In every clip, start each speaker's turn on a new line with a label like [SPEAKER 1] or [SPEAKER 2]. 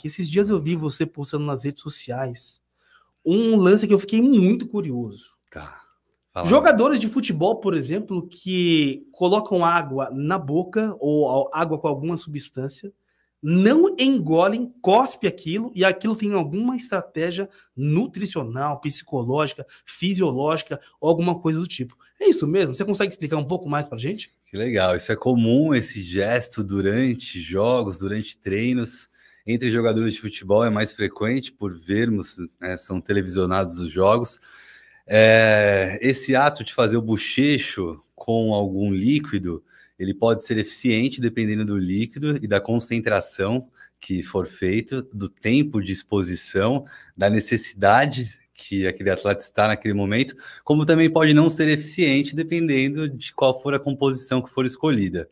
[SPEAKER 1] que esses dias eu vi você postando nas redes sociais um lance que eu fiquei muito curioso. Tá. Fala. Jogadores de futebol, por exemplo, que colocam água na boca ou água com alguma substância, não engolem, cospe aquilo e aquilo tem alguma estratégia nutricional, psicológica, fisiológica ou alguma coisa do tipo. É isso mesmo? Você consegue explicar um pouco mais para gente?
[SPEAKER 2] Que legal, isso é comum, esse gesto durante jogos, durante treinos entre jogadores de futebol é mais frequente, por vermos, né, são televisionados os jogos. É, esse ato de fazer o bochecho com algum líquido, ele pode ser eficiente dependendo do líquido e da concentração que for feito, do tempo de exposição, da necessidade que aquele atleta está naquele momento, como também pode não ser eficiente dependendo de qual for a composição que for escolhida.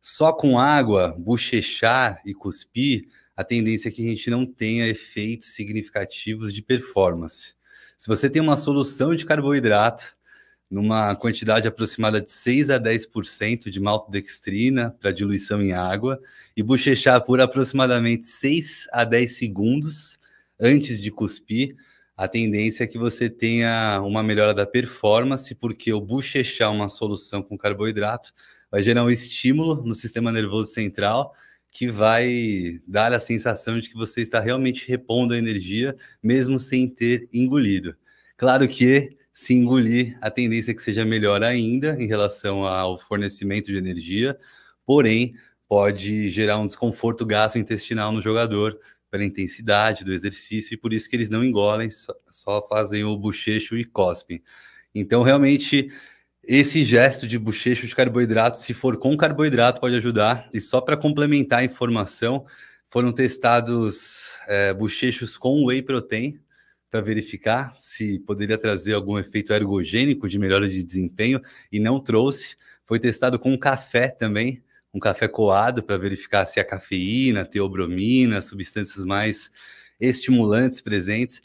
[SPEAKER 2] Só com água, bochechar e cuspir a tendência é que a gente não tenha efeitos significativos de performance. Se você tem uma solução de carboidrato numa quantidade aproximada de 6 a 10% de maltodextrina para diluição em água e bochechar por aproximadamente 6 a 10 segundos antes de cuspir, a tendência é que você tenha uma melhora da performance, porque o bochechar uma solução com carboidrato vai gerar um estímulo no sistema nervoso central que vai dar a sensação de que você está realmente repondo a energia, mesmo sem ter engolido. Claro que se engolir, a tendência é que seja melhor ainda em relação ao fornecimento de energia, porém, pode gerar um desconforto gastrointestinal no jogador pela intensidade do exercício e por isso que eles não engolem, só fazem o bochecho e cospem. Então, realmente, esse gesto de bochecho de carboidrato, se for com carboidrato, pode ajudar. E só para complementar a informação, foram testados é, bochechos com whey protein para verificar se poderia trazer algum efeito ergogênico de melhora de desempenho e não trouxe. Foi testado com café também, um café coado para verificar se a cafeína, teobromina, substâncias mais estimulantes presentes,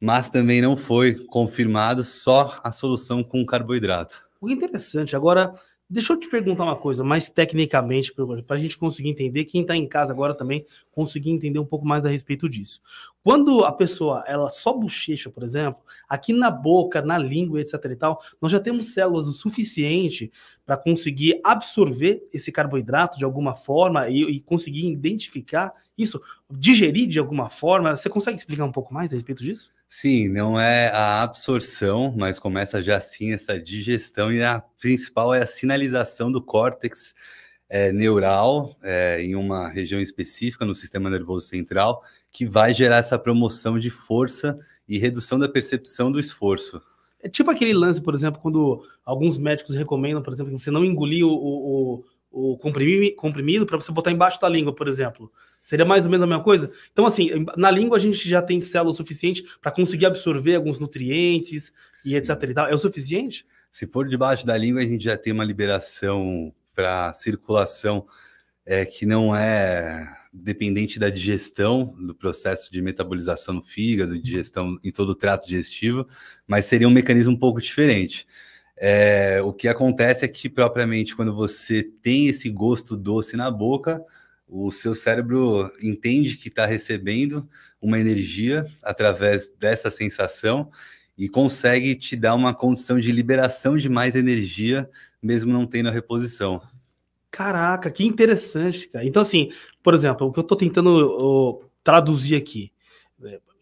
[SPEAKER 2] mas também não foi confirmado só a solução com carboidrato.
[SPEAKER 1] O interessante. Agora, deixa eu te perguntar uma coisa, mais tecnicamente, para a gente conseguir entender, quem está em casa agora também conseguir entender um pouco mais a respeito disso. Quando a pessoa ela só bochecha, por exemplo, aqui na boca, na língua, etc e tal, nós já temos células o suficiente para conseguir absorver esse carboidrato de alguma forma e, e conseguir identificar isso, digerir de alguma forma. Você consegue explicar um pouco mais a respeito disso?
[SPEAKER 2] Sim, não é a absorção, mas começa já sim essa digestão e a principal é a sinalização do córtex é, neural é, em uma região específica no sistema nervoso central que vai gerar essa promoção de força e redução da percepção do esforço.
[SPEAKER 1] É tipo aquele lance, por exemplo, quando alguns médicos recomendam, por exemplo, que você não engolir o, o, o comprimido para você botar embaixo da língua, por exemplo. Seria mais ou menos a mesma coisa? Então, assim, na língua a gente já tem célula suficiente para conseguir absorver alguns nutrientes Sim. e etc. E tal. É o suficiente?
[SPEAKER 2] Se for debaixo da língua, a gente já tem uma liberação para circulação é, que não é dependente da digestão, do processo de metabolização no fígado, digestão em todo o trato digestivo, mas seria um mecanismo um pouco diferente. É, o que acontece é que, propriamente, quando você tem esse gosto doce na boca, o seu cérebro entende que está recebendo uma energia através dessa sensação e consegue te dar uma condição de liberação de mais energia, mesmo não tendo a reposição.
[SPEAKER 1] Caraca, que interessante, cara. Então, assim, por exemplo, o que eu estou tentando traduzir aqui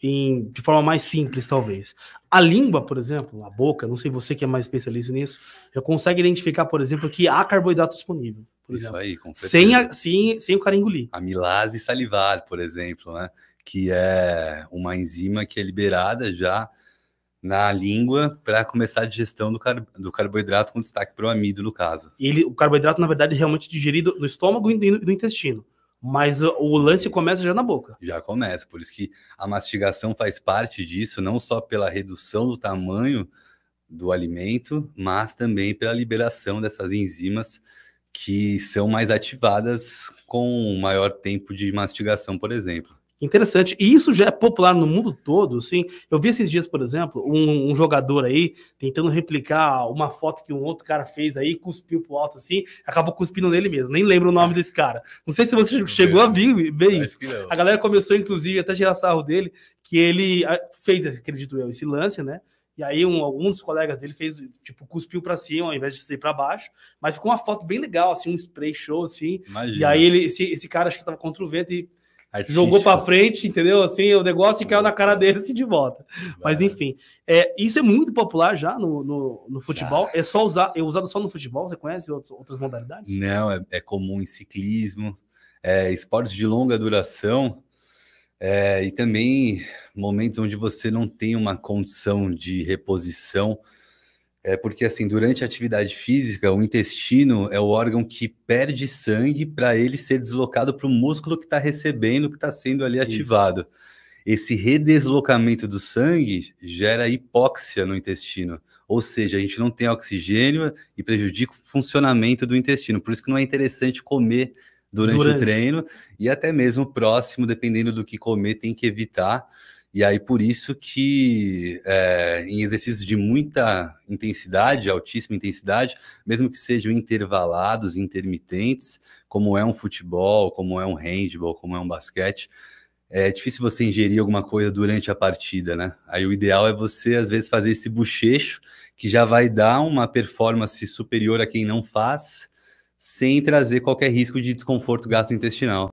[SPEAKER 1] em, de forma mais simples, talvez. A língua, por exemplo, a boca, não sei você que é mais especialista nisso, eu consegue identificar, por exemplo, que há carboidrato disponível. Isso exemplo.
[SPEAKER 2] aí, com Sem, a, sem, sem o cara engolir. A milase salivar, por exemplo, né? que é uma enzima que é liberada já na língua para
[SPEAKER 1] começar a digestão do, car do carboidrato com destaque para o amido, no caso. Ele, o carboidrato, na verdade, é realmente digerido no estômago e no intestino. Mas o lance começa já na boca. Já começa,
[SPEAKER 2] por isso que a mastigação faz parte disso, não só pela redução do tamanho do alimento, mas também pela liberação dessas enzimas que são mais ativadas com maior tempo de mastigação, por exemplo.
[SPEAKER 1] Interessante. E isso já é popular no mundo todo, sim. Eu vi esses dias, por exemplo, um, um, jogador aí tentando replicar uma foto que um outro cara fez aí, cuspiu pro alto assim, acabou cuspindo nele mesmo. Nem lembro o nome desse cara. Não sei se você não chegou a vir, ver isso. A galera começou, inclusive, até tirar sarro dele, que ele ah, fez, acredito eu, esse lance, né? E aí um, algum dos colegas dele fez, tipo, cuspiu para cima ao invés de sair para baixo, mas ficou uma foto bem legal, assim, um spray show, assim. Imagina. E aí ele, esse, esse cara acho que tava contra o vento e Artístico. Jogou para frente, entendeu? Assim, o negócio caiu na cara dele e assim, de volta. Vai. Mas enfim, é, isso é muito popular já no, no, no futebol. Já. É só usar, é usado só no futebol. Você conhece outros, outras modalidades?
[SPEAKER 2] Não, é, é comum em ciclismo, é, esportes de longa duração. É, e também momentos onde você não tem uma condição de reposição é porque, assim, durante a atividade física, o intestino é o órgão que perde sangue para ele ser deslocado para o músculo que está recebendo, que está sendo ali Isso. ativado. Esse redeslocamento do sangue gera hipoxia no intestino, ou seja, a gente não tem oxigênio e prejudica o funcionamento do intestino. Por isso que não é interessante comer durante, durante. o treino e até mesmo próximo, dependendo do que comer, tem que evitar. E aí, por isso que é, em exercícios de muita intensidade, altíssima intensidade, mesmo que sejam intervalados, intermitentes, como é um futebol, como é um handball, como é um basquete, é difícil você ingerir alguma coisa durante a partida, né? Aí o ideal é você, às vezes, fazer esse bochecho, que já vai dar uma performance superior a quem não faz, sem trazer qualquer risco de desconforto gastrointestinal.